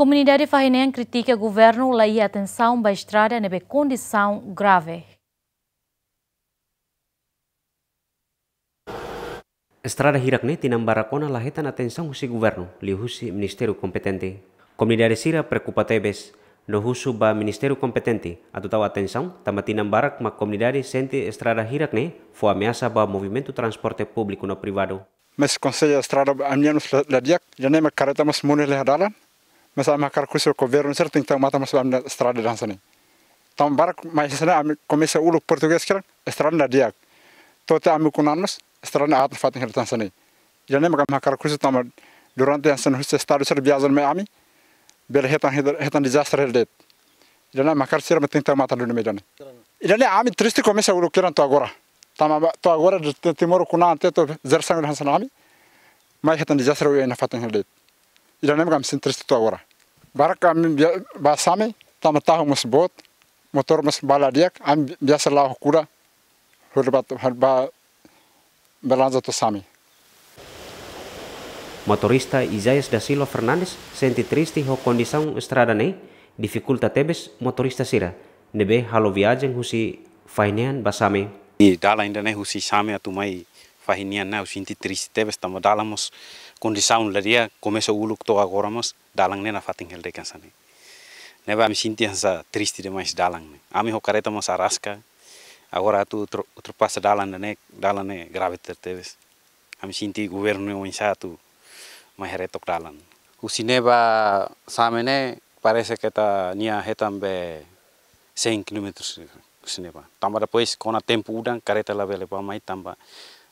Comunidade Farrinense critica o governo a atenção para a estrada na condição grave. Estrada Hirakne tinambarakona lahetan atenção se governo, lihusi ministério competente. Comunidade Sira preocupa tebes, no husu ba ministério competente, total atenção, tamatinambarak ma comunidade sente Estrada Hirakne foi ameaça ba movimento transporte público no privado. Mas conselho Estrada já nem a carreta mas munele hadalan, Mesela makar kusur ko verun ser ting tang mata masuk amna strada dan sani. Tam barak mai sana ami komisa uluk portugues kiran strada diak. Tota ami kunanus strada at fatin hirtan sani. Jane maka makar kusur tam durante yang sani husse strada ser biazan me ami ber hetan hetan disaster herdet. Jane makar sir meting tang mata dulu me jane. Jane ami tristi komisa uluk kiran to agora. Tam to agora de timoro kunan te to zersang dan sana ami. Mai hetan disaster we na fatin herdet ila nem gam sentris tu awara baraka am same tamata ho musbot motor mus baladiak am biasa lah kura hurbat harba belanza tu sami Motorista Isaías da Silva Fernandes senti triste ho condição estrada nei dificulta tebes motorista sira nebe halo viagem husi fainean basame i dala inda nei husi same atumai pahiniana usinti tristebes tamo dalamos condição laria komeso uluk to agoramos dalang nena fating hel dekan sani neba mi sinti hansa triste demais dalang ne ami hokareta mos arasca agora tu ultrapassa dalang ne dalang ne grave tertebes ami sinti governo insa tu maheretok dalang usineba samene parece que ta nia be 100 km sineba tamba depois com a tempo udang careta la vele pa mai tamba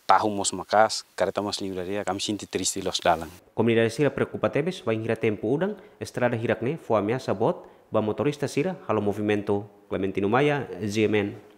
tahumos makas, karetamos dari kam sinti tristi los dalang. Komunitas sira preocupa tebes, vai hira tempo udang, estrada hirakne, foi ameaça bot, ba motorista sira, halo movimento. Clementino Maia, zemen